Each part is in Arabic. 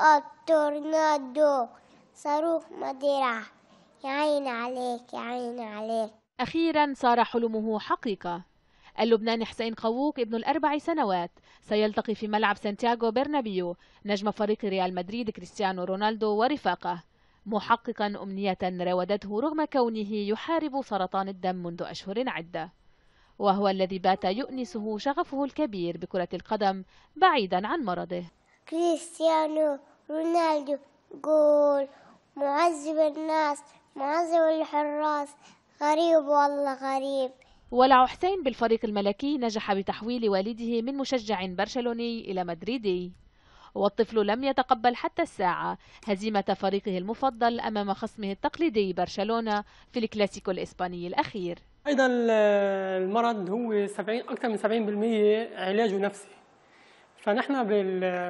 التورنادو آه، صاروخ مدرع عين عليك يا عين عليك أخيرا صار حلمه حقيقة اللبناني حسين قووق ابن الأربع سنوات سيلتقي في ملعب سانتياغو برنابيو نجم فريق ريال مدريد كريستيانو رونالدو ورفاقه محققا أمنية راودته رغم كونه يحارب سرطان الدم منذ أشهر عدة وهو الذي بات يؤنسه شغفه الكبير بكرة القدم بعيدا عن مرضه كريستيانو رونالدو جول معذب الناس معذب الحراس غريب والله غريب ولع حسين بالفريق الملكي نجح بتحويل والده من مشجع برشلوني إلى مدريدي والطفل لم يتقبل حتى الساعة هزيمة فريقه المفضل أمام خصمه التقليدي برشلونة في الكلاسيكو الإسباني الأخير أيضا آه، المرض هو 70 أكثر من 70% علاجه نفسي فنحن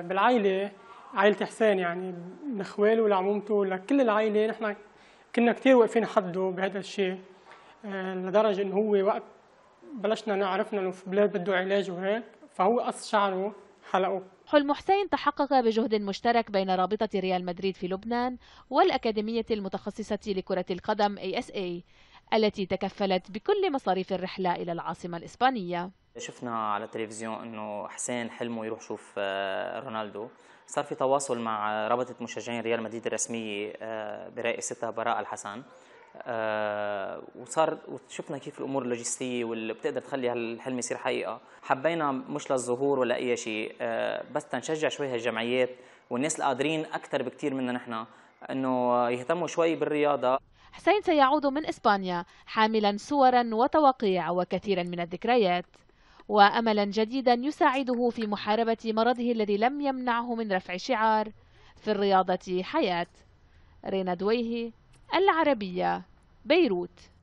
بالعائلة عائلة حسين يعني خواله لعمومته لكل العائلة نحن كنا كثير واقفين حده بهذا الشيء آه، لدرجة انه هو وقت بلشنا نعرفنا انه في بلاد بده علاج وهيك فهو قص شعره حلقه حلم حسين تحقق بجهد مشترك بين رابطة ريال مدريد في لبنان والأكاديمية المتخصصة لكرة القدم ASA التي تكفلت بكل مصاريف الرحلة إلى العاصمة الإسبانية شفنا على التلفزيون انه حسين حلمه يروح يشوف آه، رونالدو صار في تواصل مع رابطه مشجعين ريال مدريد الرسميه آه، برئاستها براء الحسن آه، وصار وشفنا كيف الامور اللوجستيه واللي بتقدر تخلي هالحلم يصير حقيقه حبينا مش للظهور ولا اي شيء بس تنشجع شوي هالجمعيات والناس القادرين اكثر بكثير منا نحن انه يهتموا شوي بالرياضه حسين سيعود من إسبانيا حاملا صورا وتوقيع وكثيرا من الذكريات وأملا جديدا يساعده في محاربة مرضه الذي لم يمنعه من رفع شعار في الرياضة حياة رينا دويهي العربية بيروت